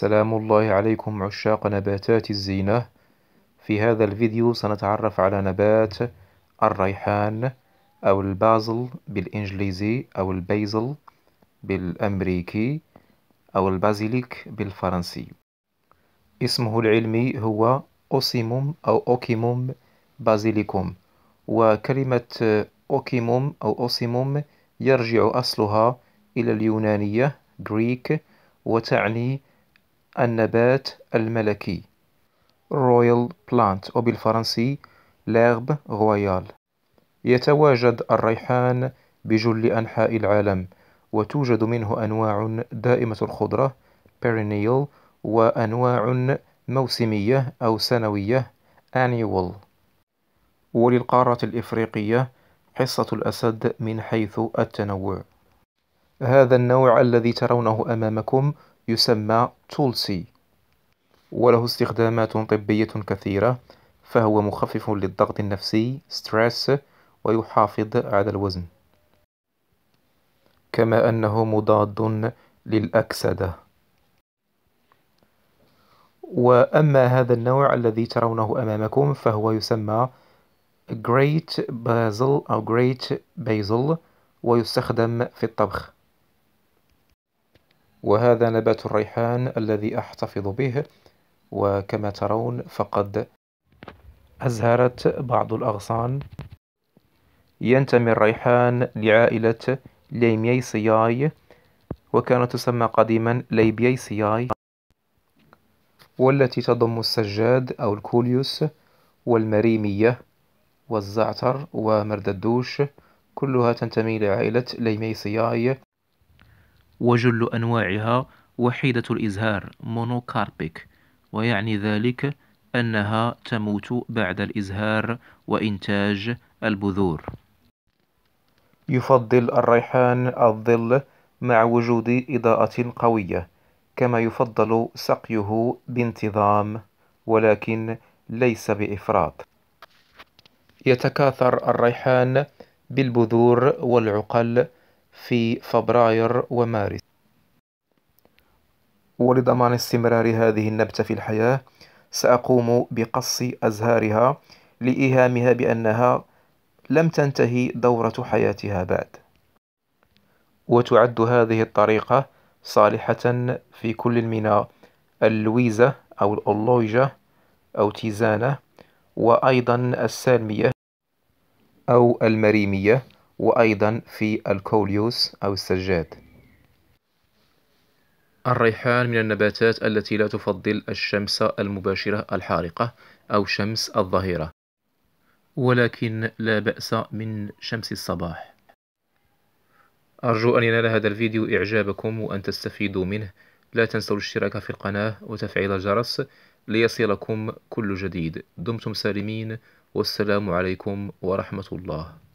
سلام الله عليكم عشاق نباتات الزينة في هذا الفيديو سنتعرف على نبات الريحان أو البازل بالإنجليزي أو البيزل بالأمريكي أو البازيليك بالفرنسي اسمه العلمي هو أوسيموم أو أوكيموم بازيليكوم وكلمة أوكيموم أو أوسيموم يرجع أصلها إلى اليونانية غريك وتعني النبات الملكي رويال بلانت وبالفرنسي لارب غويال يتواجد الريحان بجل أنحاء العالم وتوجد منه أنواع دائمة الخضرة perennial وأنواع موسمية أو سنوية annual وللقارة الإفريقية حصة الأسد من حيث التنوع هذا النوع الذي ترونه أمامكم يسمى تولسي وله استخدامات طبية كثيرة فهو مخفف للضغط النفسي ستريس ويحافظ على الوزن كما أنه مضاد للأكسدة وأما هذا النوع الذي ترونه أمامكم فهو يسمى Great Basil أو Great Basil ويستخدم في الطبخ وهذا نبات الريحان الذي أحتفظ به وكما ترون فقد أزهرت بعض الأغصان ينتمي الريحان لعائلة ليميسياي وكانت تسمى قديما ليبيسياي والتي تضم السجاد أو الكوليوس والمريمية والزعتر ومرددوش كلها تنتمي لعائلة ليميسياي وجل أنواعها وحيدة الإزهار مونوكاربيك ويعني ذلك أنها تموت بعد الإزهار وإنتاج البذور يفضل الريحان الظل مع وجود إضاءة قوية كما يفضل سقيه بانتظام ولكن ليس بإفراط يتكاثر الريحان بالبذور والعقل في فبراير ومارس ولضمان استمرار هذه النبتة في الحياة سأقوم بقص أزهارها لإيهامها بأنها لم تنتهي دورة حياتها بعد وتعد هذه الطريقة صالحة في كل من اللويزة أو الأولوجة أو تيزانة وأيضا السالمية أو المريمية وأيضا في الكوليوس أو السجاد الريحان من النباتات التي لا تفضل الشمس المباشرة الحارقة أو شمس الظهيرة ولكن لا بأس من شمس الصباح أرجو أن ينال هذا الفيديو إعجابكم وأن تستفيدوا منه لا تنسوا الاشتراك في القناة وتفعيل الجرس ليصلكم كل جديد دمتم سالمين والسلام عليكم ورحمة الله